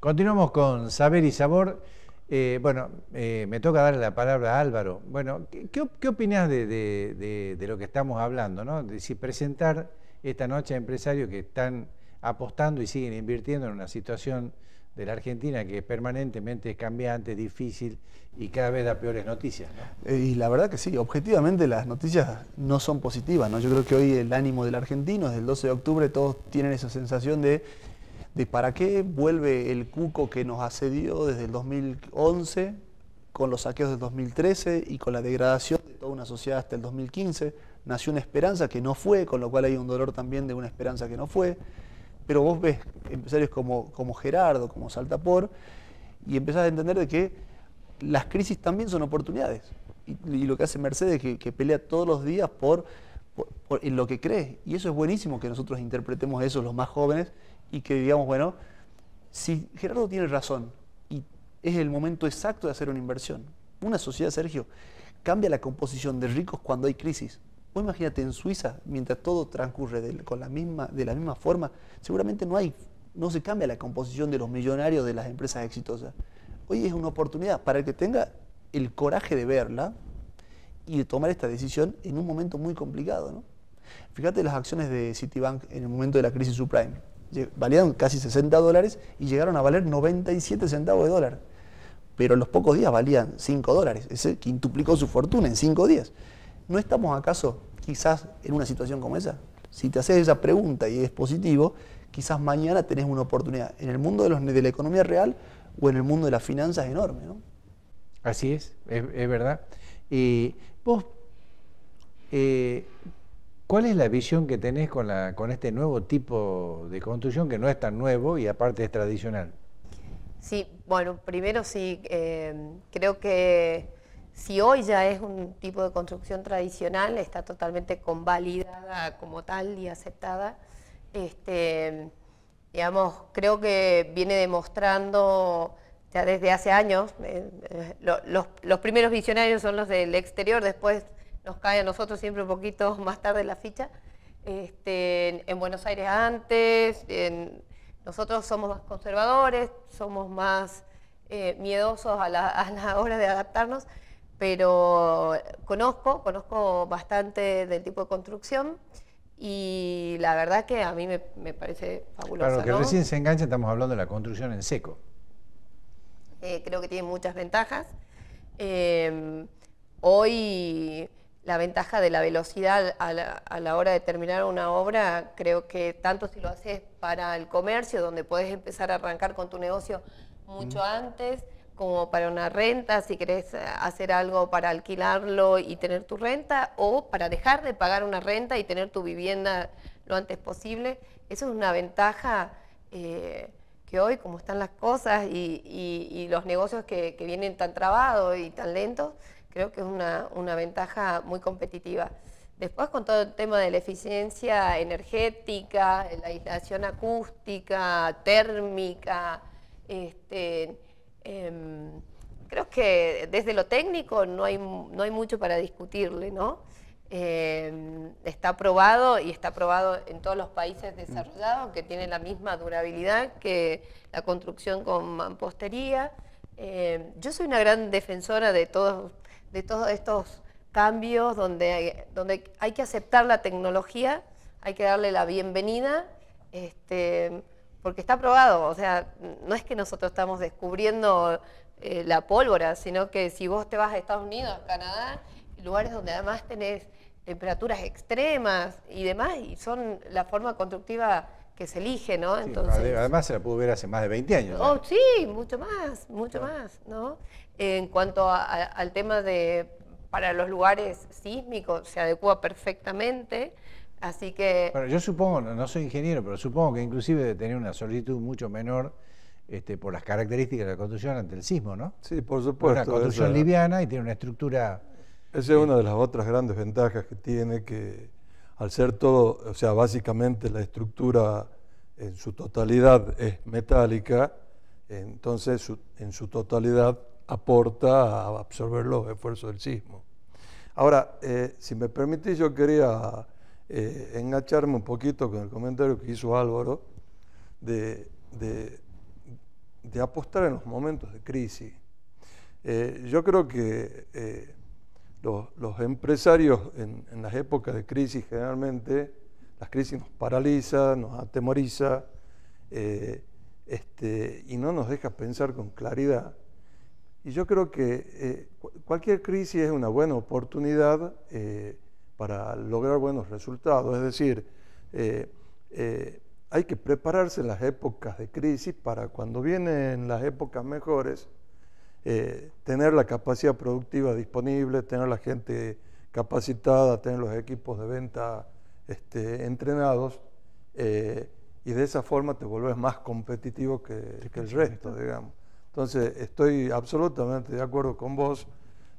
Continuamos con Saber y Sabor. Eh, bueno, eh, me toca darle la palabra a Álvaro. Bueno, ¿qué, qué opinás de, lo que estamos hablando? ¿no? De si presentar esta noche a empresarios que están apostando y siguen invirtiendo en una situación de la Argentina que permanentemente es cambiante, difícil y cada vez da peores noticias. Eh, y la verdad que sí, objetivamente las noticias no son positivas. ¿no? Yo creo que hoy el ánimo del argentino, desde el 12 de octubre, todos tienen esa sensación de de para qué vuelve el cuco que nos asedió desde el 2011 con los saqueos del 2013 y con la degradación de toda una sociedad hasta el 2015. Nació una esperanza que no fue, con lo cual hay un dolor también de una esperanza que no fue. Pero vos ves empresarios como, como Gerardo, como Saltapor, y empezás a entender de que las crisis también son oportunidades. Y, lo que hace Mercedes, que, que pelea todos los días en lo que cree. Y eso es buenísimo que nosotros interpretemos eso, los más jóvenes, y que digamos, bueno, si Gerardo tiene razón y es el momento exacto de hacer una inversión, una sociedad, Sergio, cambia la composición de ricos cuando hay crisis. Vos imagínate en Suiza, mientras todo transcurre de, con la misma, de la misma forma, seguramente no, hay, no se cambia la composición de los millonarios de las empresas exitosas. Hoy es una oportunidad para el que tenga el coraje de verla y de tomar esta decisión en un momento muy complicado. Fíjate las acciones de Citibank en el momento de la crisis subprime valían casi 60 dólares y llegaron a valer 97 centavos de dólar. Pero en los pocos días valían 5 dólares. Ese quintuplicó su fortuna en 5 días. ¿No estamos acaso quizás en una situación como esa? Si te haces esa pregunta y es positivo, quizás mañana tenés una oportunidad en el mundo de, los, de la economía real o en el mundo de las finanzas enorme. Así es, es, verdad. Eh, vos eh, ¿Cuál es la visión que tenés con, la, con este nuevo tipo de construcción que no es tan nuevo y aparte es tradicional? Sí, bueno, primero sí, eh, creo que si hoy ya es un tipo de construcción tradicional, está totalmente convalidada como tal y aceptada. Este, digamos, creo que viene demostrando ya desde hace años, eh, eh, los, los primeros visionarios son los del exterior, después nos cae a nosotros siempre un poquito más tarde la ficha. Este, en Buenos Aires antes, nosotros somos más conservadores, somos más eh, miedosos a la, hora de adaptarnos, pero conozco, conozco bastante del tipo de construcción y la verdad que a mí me, me parece para los que recién se engancha, estamos hablando de la construcción en seco. Eh, creo que tiene muchas ventajas. Eh, hoy la ventaja de la velocidad a la, hora de terminar una obra, creo que tanto si lo haces para el comercio, donde puedes empezar a arrancar con tu negocio mucho antes, como para una renta, si querés hacer algo para alquilarlo y tener tu renta, o para dejar de pagar una renta y tener tu vivienda lo antes posible. Eso es una ventaja eh, que hoy, como están las cosas y, los negocios que, que vienen tan trabados y tan lentos, Creo que es una, ventaja muy competitiva. Después con todo el tema de la eficiencia energética, la aislación acústica, térmica, este, em, creo que desde lo técnico no hay, no hay mucho para discutirle, ¿no? Em, está aprobado y está aprobado en todos los países desarrollados que tiene la misma durabilidad que la construcción con mampostería. Em, yo soy una gran defensora de todos de todos estos cambios donde, donde hay que aceptar la tecnología, hay que darle la bienvenida, este, porque está probado, o sea, no es que nosotros estamos descubriendo eh, la pólvora, sino que si vos te vas a Estados Unidos, a Canadá, lugares donde además tenés temperaturas extremas y demás, y son la forma constructiva que se elige, ¿no? además se la pudo ver hace más de 20 años. Oh, ¿eh? sí, mucho más, mucho más, ¿no? En cuanto al tema de para los lugares sísmicos, se adecua perfectamente. Así que... Bueno, yo supongo, no, soy ingeniero, pero supongo que inclusive de tener una solicitud mucho menor este, por las características de la construcción ante el sismo, ¿no? Sí, por supuesto. una construcción liviana y tiene una estructura... Esa es una eh, de las otras grandes ventajas que tiene que al ser todo, o sea, básicamente la estructura en su totalidad es metálica, entonces en su totalidad aporta a absorber los esfuerzos del sismo. Ahora, eh, si me permitís, yo quería eh, engancharme un poquito con el comentario que hizo Álvaro de, apostar en los momentos de crisis. Eh, yo creo que los, empresarios en las épocas de crisis generalmente las crisis nos paraliza, nos atemoriza eh, este, y no nos deja pensar con claridad. Y yo creo que eh, cualquier crisis es una buena oportunidad eh, para lograr buenos resultados. Es decir, hay que prepararse en las épocas de crisis para cuando vienen las épocas mejores, tener la capacidad productiva disponible, tener la gente capacitada, tener los equipos de venta este, entrenados eh, y de esa forma te vuelves más competitivo que, que el resto, digamos. Entonces, estoy absolutamente de acuerdo con vos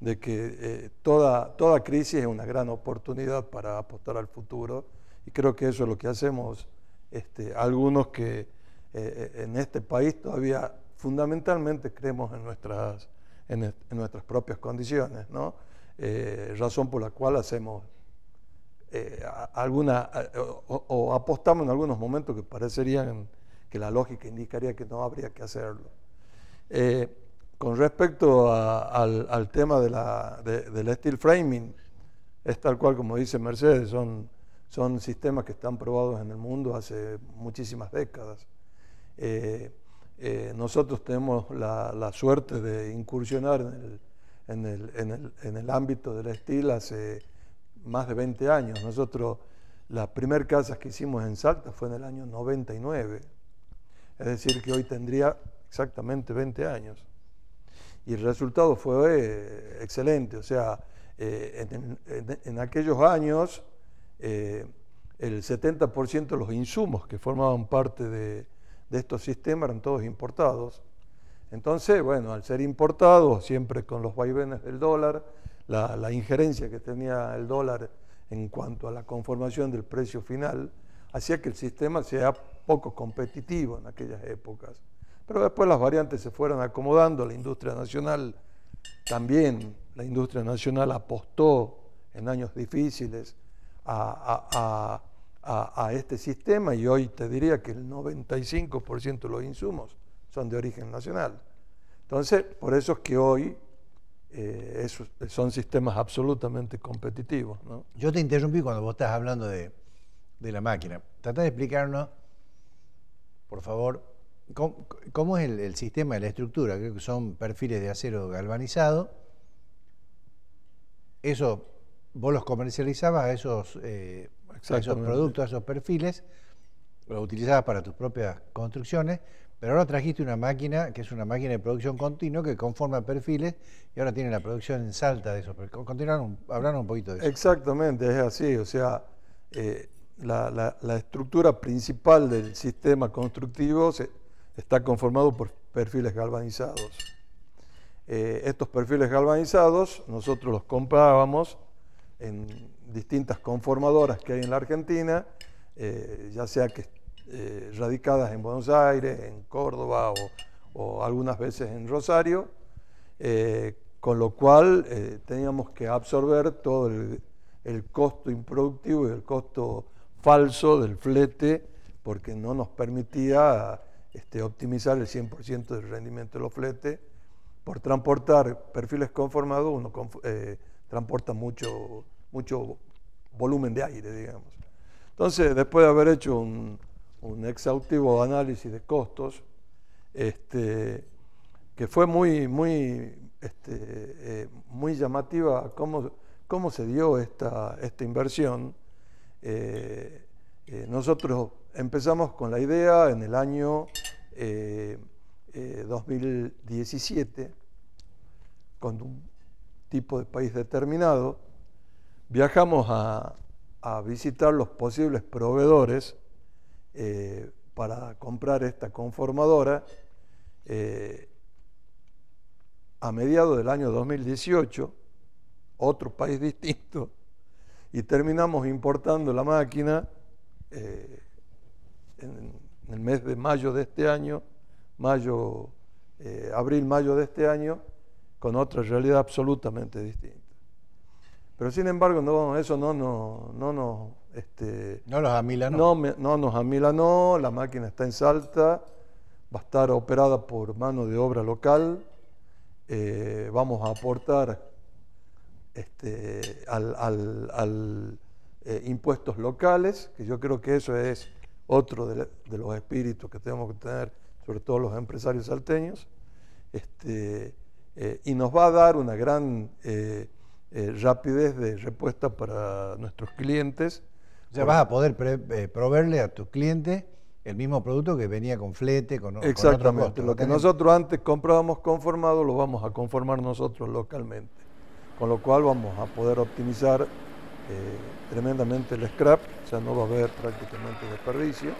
de que eh, toda, crisis es una gran oportunidad para apostar al futuro y creo que eso es lo que hacemos este, algunos que eh, en este país todavía fundamentalmente creemos en nuestras, en, nuestras propias condiciones, ¿no? razón por la cual hacemos eh, alguna, o, apostamos en algunos momentos que parecerían que la lógica indicaría que no habría que hacerlo. Eh, con respecto al, tema de la, del steel framing, es tal cual como dice Mercedes, son, son sistemas que están probados en el mundo hace muchísimas décadas. Eh, nosotros tenemos la, la, suerte de incursionar en el, en el, en el, en el ámbito del steel hace más de 20 años. Nosotros, las primeras casas que hicimos en Salta fue en el año 99. Es decir, que hoy tendría exactamente 20 años. Y el resultado fue eh, excelente. O sea, eh, en, aquellos años, eh, el 70% de los insumos que formaban parte de, de estos sistemas eran todos importados. Entonces, bueno, al ser importados, siempre con los vaivenes del dólar, la, la, injerencia que tenía el dólar en cuanto a la conformación del precio final, hacía que el sistema sea poco competitivo en aquellas épocas. Pero después las variantes se fueron acomodando, la industria nacional también, la industria nacional apostó en años difíciles a, a, a, a este sistema y hoy te diría que el 95% de los insumos son de origen nacional. Entonces, por eso es que hoy eh, son sistemas absolutamente competitivos. Yo te interrumpí cuando vos estás hablando de, la máquina. Trata de explicarnos, por favor, cómo, es el, sistema sistema, la estructura. Creo que son perfiles de acero galvanizado. Eso, vos los comercializabas esos, a esos eh, productos, a esos perfiles, los utilizabas para tus propias construcciones, pero ahora trajiste una máquina que es una máquina de producción continua que conforma perfiles y ahora tiene la producción en salta de eso. Pero continuaron, un poquito de eso. Exactamente, es así. O sea, eh, la, la, estructura principal del sistema constructivo está conformado por perfiles galvanizados. Eh, estos perfiles galvanizados nosotros los comprábamos en distintas conformadoras que hay en la Argentina, eh, ya sea que eh, radicadas en Buenos Aires, en Córdoba o, algunas veces en Rosario, eh, con lo cual eh, teníamos que absorber todo el, costo improductivo y el costo falso del flete, porque no nos permitía este, optimizar el 100% del rendimiento de los fletes. Por transportar perfiles conformados, uno transporta mucho, mucho volumen de aire, digamos. Entonces, después de haber hecho un, un exhaustivo análisis de costos, este, que fue muy, muy, este, eh, muy llamativa cómo, se dio esta, inversión. Eh, eh, nosotros empezamos con la idea en el año 2017, con un tipo de país determinado, viajamos a visitar los posibles proveedores eh, para comprar esta conformadora eh, a mediados del año 2018, otro país distinto, y terminamos importando la máquina eh, en, el mes de mayo de este año, mayo, abril, mayo de este año, con otra realidad absolutamente distinta. Pero sin embargo, no, eso no, no, no nos este, no, nos amilanó. no. No, no, la máquina está en Salta, va a estar operada por mano de obra local, eh, vamos a aportar este, al, eh, impuestos locales, que yo creo que eso es otro de, los espíritus que tenemos que tener, sobre todo los empresarios salteños, este, eh, y nos va a dar una gran rapidez de respuesta para nuestros clientes sea, vas a poder eh, proveerle a tus clientes el mismo producto que venía con flete, con Exactamente. lo que nosotros antes comprábamos conformado lo vamos a conformar nosotros localmente. Con lo cual vamos a poder optimizar eh, tremendamente el scrap, o sea, no va a haber prácticamente desperdicio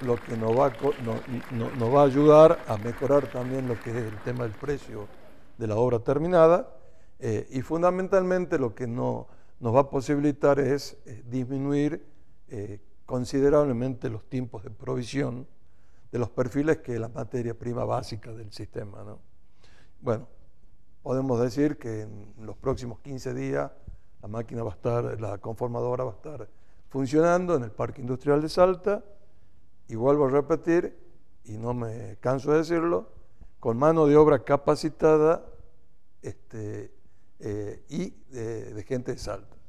lo que nos va, a ayudar a mejorar también lo que es el tema del precio de la obra terminada eh, y fundamentalmente lo que no, nos va a posibilitar es eh, disminuir eh, considerablemente los tiempos de provisión de los perfiles que es la materia prima básica del sistema. Bueno, podemos decir que en los próximos 15 días la máquina va a estar, la conformadora va a estar funcionando en el Parque Industrial de Salta y vuelvo a repetir, y no me canso de decirlo, con mano de obra capacitada este, eh, y eh, de, gente de Salta.